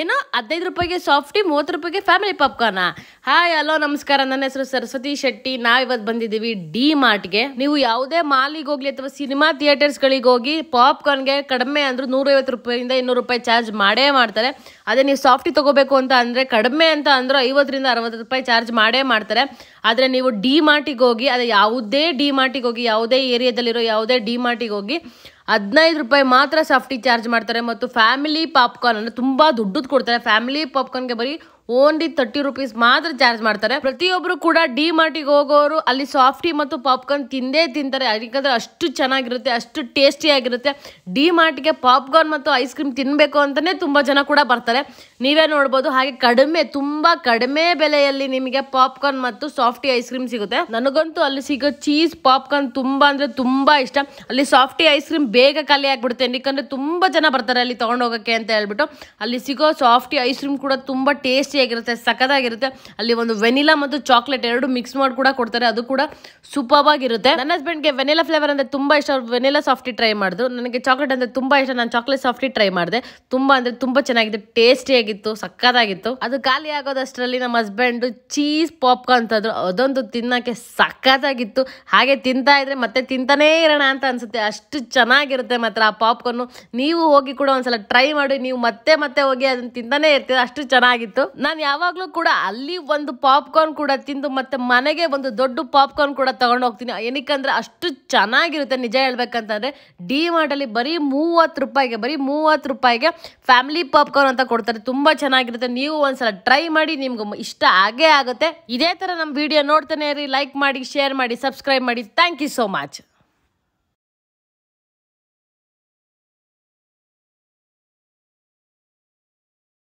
ಏನೋ ಹದಿನೈದು ರೂಪಾಯಿಗೆ ಸಾಫ್ಟಿ ಮೂವತ್ತು ರೂಪಾಯಿಗೆ ಫ್ಯಾಮಿಲಿ ಪಾಪ್ಕಾರ್ನ ಹಾಯ್ ಹಲೋ ನಮಸ್ಕಾರ ನನ್ನ ಹೆಸರು ಸರಸ್ವತಿ ಶೆಟ್ಟಿ ಇವತ್ತು ಬಂದಿದ್ದೀವಿ ಡಿ ಮಾರ್ಟ್ಗೆ ನೀವು ಯಾವುದೇ ಮಾಲಿಗೆ ಹೋಗಲಿ ಅಥವಾ ಸಿನಿಮಾ ಥಿಯೇಟರ್ಸ್ಗಳಿಗೆ ಹೋಗಿ ಪಾಪ್ಕಾರ್ನ್ಗೆ ಕಡಿಮೆ ಅಂದರೂ ನೂರೈವತ್ತು ರೂಪಾಯಿಂದ ಇನ್ನೂರು ರೂಪಾಯಿ ಚಾರ್ಜ್ ಮಾಡೇ ಮಾಡ್ತಾರೆ ಅದೇ ನೀವು ಸಾಫ್ಟಿ ತೊಗೋಬೇಕು ಅಂತ ಅಂದರೆ ಕಡಿಮೆ ಅಂತ ಅಂದರೂ ಐವತ್ತರಿಂದ ಅರವತ್ತು ರೂಪಾಯಿ ಚಾರ್ಜ್ ಮಾಡೇ ಮಾಡ್ತಾರೆ ಆದರೆ ನೀವು ಡಿ ಮಾರ್ಟಿಗೆ ಹೋಗಿ ಅದೇ ಯಾವುದೇ ಡಿ ಮಾರ್ಟಿಗೆ ಹೋಗಿ ಯಾವುದೇ ಏರಿಯಾದಲ್ಲಿರೋ ಯಾವುದೇ ಡಿ ಮಾರ್ಟಿಗೆ ಹೋಗಿ ಹದಿನೈದು ರೂಪಾಯಿ ಮಾತ್ರ ಸಾಫ್ಟಿ ಚಾರ್ಜ್ ಮಾಡ್ತಾರೆ ಮತ್ತು ಫ್ಯಾಮಿಲಿ ಪಾಪ್ಕಾರ್ನ್ ಅಂದರೆ ತುಂಬ ದುಡ್ಡು ಕೊಡ್ತಾರೆ ಫ್ಯಾಮಿಲಿ ಪಾಪ್ಕಾರ್ನ್ಗೆ ಬರೀ ಓನ್ಲಿ ತರ್ಟಿ ರುಪೀಸ್ ಮಾತ್ರ ಚಾರ್ಜ್ ಮಾಡ್ತಾರೆ ಪ್ರತಿಯೊಬ್ಬರು ಕೂಡ ಡಿ ಮಾರ್ಟಿಗೆ ಹೋಗೋರು ಅಲ್ಲಿ ಸಾಫ್ಟಿ ಮತ್ತು ಪಾಪ್ಕಾರ್ನ್ ತಿಂದೇ ತಿಂತಾರೆ ಯಾಕಂದ್ರೆ ಅಷ್ಟು ಚೆನ್ನಾಗಿರುತ್ತೆ ಅಷ್ಟು ಟೇಸ್ಟಿ ಆಗಿರುತ್ತೆ ಡಿ ಮಾರ್ಟ್ಗೆ ಪಾಪ್ಕಾರ್ನ್ ಮತ್ತು ಐಸ್ ಕ್ರೀಮ್ ತಿನ್ನಬೇಕು ಅಂತಾನೆ ತುಂಬ ಜನ ಕೂಡ ಬರ್ತಾರೆ ನೀವೇ ನೋಡ್ಬೋದು ಹಾಗೆ ಕಡಿಮೆ ತುಂಬ ಕಡಿಮೆ ಬೆಲೆಯಲ್ಲಿ ನಿಮಗೆ ಪಾಪ್ಕಾರ್ನ್ ಮತ್ತು ಸಾಫ್ಟಿ ಐಸ್ ಕ್ರೀಮ್ ಸಿಗುತ್ತೆ ನನಗಂತೂ ಅಲ್ಲಿ ಸಿಗೋ ಚೀಸ್ ಪಾಪ್ಕಾರ್ನ್ ತುಂಬ ಅಂದ್ರೆ ತುಂಬಾ ಇಷ್ಟ ಅಲ್ಲಿ ಸಾಫ್ಟಿ ಐಸ್ ಕ್ರೀಮ್ ಬೇಗ ಖಾಲಿ ಆಗಿಬಿಡುತ್ತೆ ಯಾಕಂದರೆ ತುಂಬ ಜನ ಬರ್ತಾರೆ ಅಲ್ಲಿ ತೊಗೊಂಡೋಗೋಕ್ಕೆ ಅಂತ ಹೇಳ್ಬಿಟ್ಟು ಅಲ್ಲಿ ಸಿಗೋ ಸಾಫ್ಟಿ ಐಸ್ ಕ್ರೀಮ್ ಕೂಡ ತುಂಬಾ ಟೇಸ್ಟಿ ಟೇಸ್ಟಿಯಾಗಿರುತ್ತೆ ಸಖತ್ತಾಗಿರುತ್ತೆ ಅಲ್ಲಿ ಒಂದು ವೆನಿಲಾ ಮತ್ತು ಚಾಕ್ಲೇಟ್ ಎರಡು ಮಿಕ್ಸ್ ಮಾಡಿ ಕೂಡ ಕೊಡ್ತಾರೆ ಅದು ಕೂಡ ಸೂಪರ್ ಆಗಿರುತ್ತೆ ನನ್ನ ಹಸ್ಬೆಂಡ್ಗೆ ವೆನಿಲಾ ಫ್ಲೇವರ್ ಅಂದರೆ ತುಂಬ ಇಷ್ಟ ಅವ್ರು ವೆನಿಲಾ ಸಾಫ್ಟಿ ಟ್ರೈ ಮಾಡಿದ್ರು ನನಗೆ ಚಾಕ್ಲೇಟ್ ಅಂದರೆ ತುಂಬ ಇಷ್ಟ ನಾನು ಚಾಕ್ಲೇಟ್ ಸಾಫ್ಟಿ ಟ್ರೈ ಮಾಡಿದೆ ತುಂಬ ಅಂದರೆ ತುಂಬ ಚೆನ್ನಾಗಿದೆ ಟೇಸ್ಟಿಯಾಗಿತ್ತು ಸಕ್ಕತ್ತಾಗಿತ್ತು ಅದು ಖಾಲಿ ಆಗೋದಷ್ಟರಲ್ಲಿ ನಮ್ಮ ಹಸ್ಬೆಂಡು ಚೀಸ್ ಪಾಪ್ಕಾರ್ನ್ ತಂದರು ಅದೊಂದು ತಿನ್ನೋಕ್ಕೆ ಸಖತ್ತಾಗಿತ್ತು ಹಾಗೆ ತಿಂತಾ ಇದ್ರೆ ಮತ್ತೆ ತಿಂತಾನೇ ಇರೋಣ ಅಂತ ಅನಿಸುತ್ತೆ ಅಷ್ಟು ಚೆನ್ನಾಗಿರುತ್ತೆ ಮಾತ್ರ ಆ ಪಾಪ್ಕಾರ್ನು ನೀವು ಹೋಗಿ ಕೂಡ ಒಂದ್ಸಲ ಟ್ರೈ ಮಾಡಿ ನೀವು ಮತ್ತೆ ಮತ್ತೆ ಹೋಗಿ ಅದನ್ನ ತಿಂತಾನೆ ಇರ್ತೀರ ಅಷ್ಟು ಚೆನ್ನಾಗಿತ್ತು ನಾನು ಯಾವಾಗಲೂ ಕೂಡ ಅಲ್ಲಿ ಒಂದು ಪಾಪ್ಕಾರ್ನ್ ಕೂಡ ತಿಂದು ಮತ್ತು ಮನೆಗೆ ಒಂದು ದೊಡ್ಡ ಪಾಪ್ಕಾರ್ನ್ ಕೂಡ ತೊಗೊಂಡು ಹೋಗ್ತೀನಿ ಏನಕ್ಕೆ ಅಷ್ಟು ಚೆನ್ನಾಗಿರುತ್ತೆ ನಿಜ ಹೇಳ್ಬೇಕಂತಂದರೆ ಡಿ ಮಾರ್ಟಲ್ಲಿ ಬರೀ ಮೂವತ್ತು ರೂಪಾಯಿಗೆ ಬರೀ ಮೂವತ್ತು ರೂಪಾಯಿಗೆ ಫ್ಯಾಮಿಲಿ ಪಾಪ್ಕಾರ್ನ್ ಅಂತ ಕೊಡ್ತಾರೆ ತುಂಬ ಚೆನ್ನಾಗಿರುತ್ತೆ ನೀವು ಒಂದ್ಸಲ ಟ್ರೈ ಮಾಡಿ ನಿಮ್ಗೆ ಇಷ್ಟ ಆಗೇ ಆಗುತ್ತೆ ಇದೇ ಥರ ನಮ್ಮ ವಿಡಿಯೋ ನೋಡ್ತಾನೆ ಇರಿ ಲೈಕ್ ಮಾಡಿ ಶೇರ್ ಮಾಡಿ ಸಬ್ಸ್ಕ್ರೈಬ್ ಮಾಡಿ ಥ್ಯಾಂಕ್ ಯು ಸೋ ಮಚ್